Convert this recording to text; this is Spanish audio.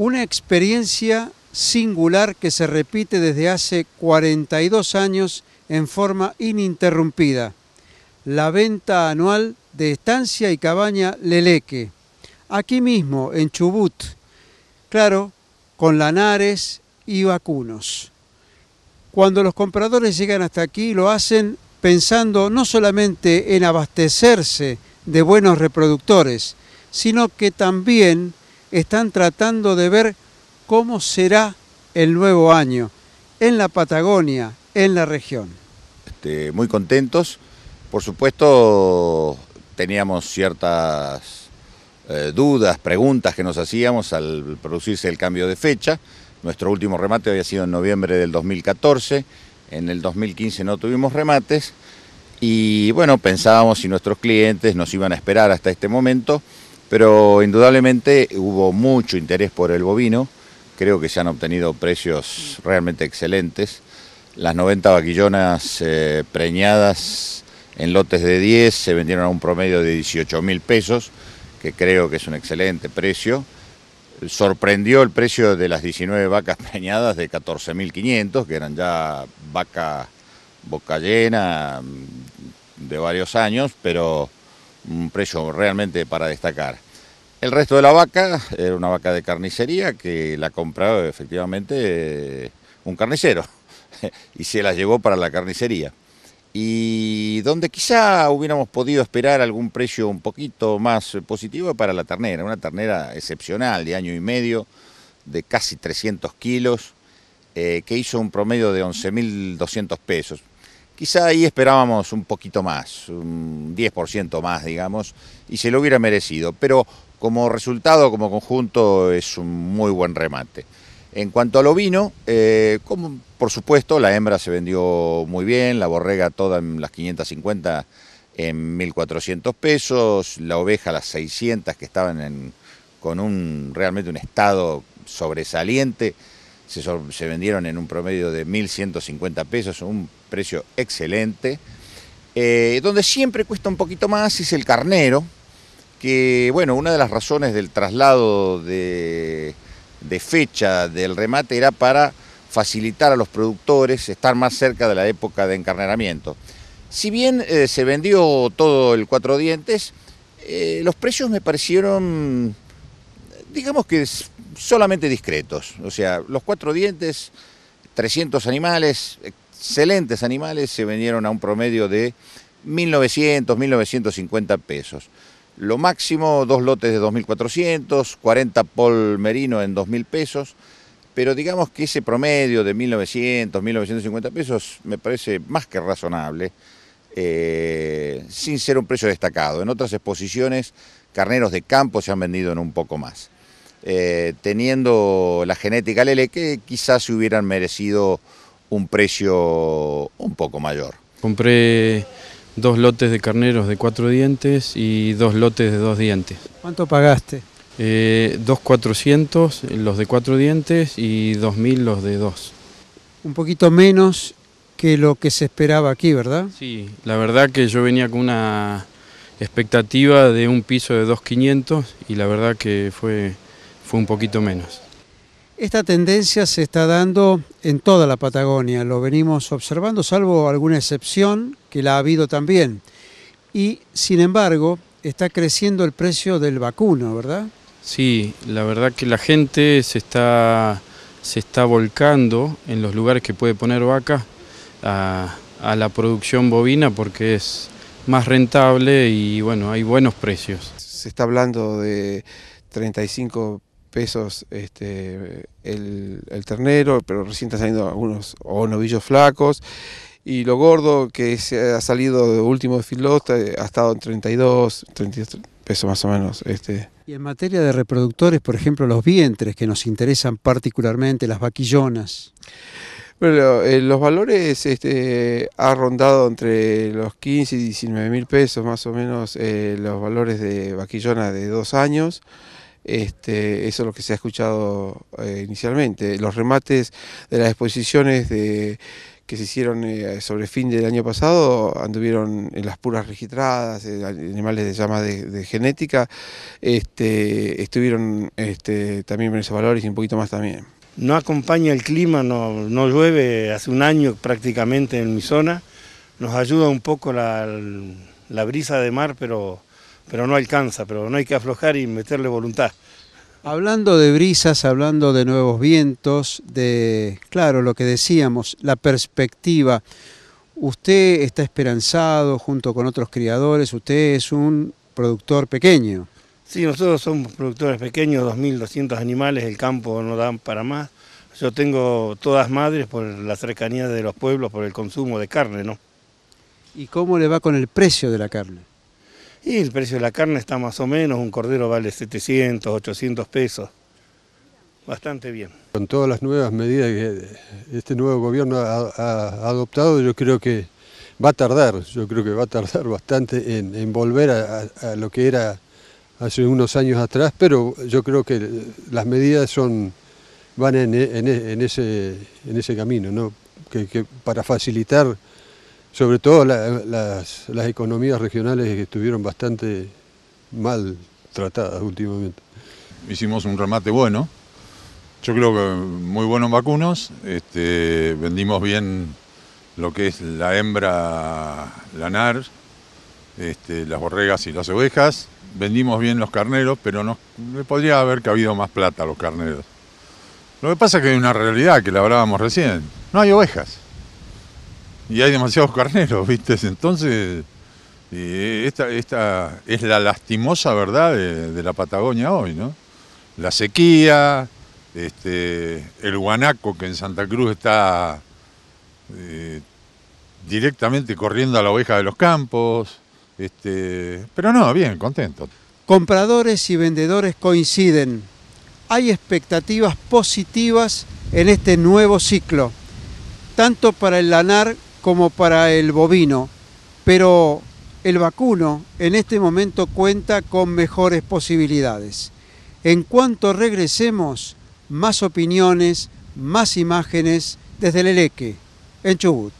Una experiencia singular que se repite desde hace 42 años en forma ininterrumpida. La venta anual de estancia y cabaña Leleque, aquí mismo en Chubut, claro, con lanares y vacunos. Cuando los compradores llegan hasta aquí lo hacen pensando no solamente en abastecerse de buenos reproductores, sino que también están tratando de ver cómo será el nuevo año en la Patagonia, en la región. Este, muy contentos. Por supuesto, teníamos ciertas eh, dudas, preguntas que nos hacíamos al producirse el cambio de fecha. Nuestro último remate había sido en noviembre del 2014. En el 2015 no tuvimos remates. Y bueno, pensábamos si nuestros clientes nos iban a esperar hasta este momento pero indudablemente hubo mucho interés por el bovino, creo que se han obtenido precios realmente excelentes, las 90 vaquillonas eh, preñadas en lotes de 10 se vendieron a un promedio de 18 mil pesos, que creo que es un excelente precio. Sorprendió el precio de las 19 vacas preñadas de 14.500, que eran ya vaca boca llena mm, de varios años, pero un precio realmente para destacar. El resto de la vaca era una vaca de carnicería que la compraba efectivamente eh, un carnicero y se la llevó para la carnicería. Y donde quizá hubiéramos podido esperar algún precio un poquito más positivo para la ternera, una ternera excepcional de año y medio, de casi 300 kilos, eh, que hizo un promedio de 11.200 pesos. Quizá ahí esperábamos un poquito más, un 10% más, digamos, y se lo hubiera merecido, pero como resultado, como conjunto, es un muy buen remate. En cuanto al ovino, eh, como por supuesto, la hembra se vendió muy bien, la borrega toda en las 550 en 1.400 pesos, la oveja las 600 que estaban con un realmente un estado sobresaliente, se, se vendieron en un promedio de 1.150 pesos, un precio excelente. Eh, donde siempre cuesta un poquito más es el carnero, que bueno, una de las razones del traslado de, fecha del remate era para facilitar a los productores estar más cerca de la época de encarneramiento. Si bien eh, se vendió todo el cuatro dientes, eh, los precios me parecieron, digamos que solamente discretos. O sea, los cuatro dientes, 300 animales, excelentes animales se vendieron a un promedio de 1.900, 1.950 pesos. Lo máximo, dos lotes de 2.400, 40 pol merino en 2.000 pesos, pero digamos que ese promedio de 1.900, 1.950 pesos me parece más que razonable, eh, sin ser un precio destacado. En otras exposiciones, carneros de campo se han vendido en un poco más. Eh, teniendo la genética Lele, que quizás se hubieran merecido un precio un poco mayor. Compré dos lotes de carneros de cuatro dientes y dos lotes de dos dientes. ¿Cuánto pagaste? Eh, dos cuatrocientos los de cuatro dientes y dos mil los de dos. Un poquito menos que lo que se esperaba aquí, ¿verdad? Sí, la verdad que yo venía con una expectativa de un piso de 2.500 y la verdad que fue, fue un poquito menos. Esta tendencia se está dando en toda la Patagonia, lo venimos observando, salvo alguna excepción que la ha habido también. Y sin embargo, está creciendo el precio del vacuno, ¿verdad? Sí, la verdad que la gente se está, se está volcando en los lugares que puede poner vaca a, a la producción bovina porque es más rentable y bueno, hay buenos precios. Se está hablando de 35 pesos este, el, ternero, pero recién están saliendo algunos o novillos flacos. Y lo gordo que se ha salido de último de eh, ha estado en 32, 32 pesos más o menos. Este. Y en materia de reproductores, por ejemplo, los vientres que nos interesan particularmente, las vaquillonas. Bueno, eh, los valores este, ha rondado entre los 15 y 19 mil pesos más o menos eh, los valores de vaquillona de dos años. Este, eso es lo que se ha escuchado eh, inicialmente. Los remates de las exposiciones que se hicieron eh, sobre fin del año pasado anduvieron en las puras registradas, eh, animales de llama de, genética, este, estuvieron este, también en esos valores y un poquito más también. No acompaña el clima, no, llueve hace un año prácticamente en mi zona, nos ayuda un poco la brisa de mar, pero pero no alcanza, pero no hay que aflojar y meterle voluntad. Hablando de brisas, hablando de nuevos vientos, de, claro, lo que decíamos, la perspectiva. Usted está esperanzado junto con otros criadores, usted es un productor pequeño. Sí, nosotros somos productores pequeños, 2.200 animales, el campo no dan para más. Yo tengo todas madres por la cercanía de los pueblos, por el consumo de carne, ¿no? ¿Y cómo le va con el precio de la carne? Y el precio de la carne está más o menos, un cordero vale 700, 800 pesos. Bastante bien. Con todas las nuevas medidas que este nuevo gobierno ha, adoptado, yo creo que va a tardar, yo creo que va a tardar bastante en, volver a, lo que era hace unos años atrás, pero yo creo que las medidas son van en, ese, camino, ¿no? para facilitar sobre todo las, economías regionales que estuvieron bastante mal tratadas últimamente. Hicimos un remate bueno, yo creo que muy buenos vacunos, este, vendimos bien lo que es la hembra lanar, este, las borregas y las ovejas, vendimos bien los carneros, pero no, podría haber cabido más plata a los carneros. Lo que pasa es que hay una realidad que la hablábamos recién, no hay ovejas y hay demasiados carneros, ¿viste? Entonces, esta, es la lastimosa verdad de, la Patagonia hoy, ¿no? La sequía, este, el guanaco que en Santa Cruz está eh, directamente corriendo a la oveja de los campos, este, pero no, bien, contento. Compradores y vendedores coinciden. Hay expectativas positivas en este nuevo ciclo, tanto para el lanar como para el bovino, pero el vacuno en este momento cuenta con mejores posibilidades. En cuanto regresemos, más opiniones, más imágenes desde el en Chubut.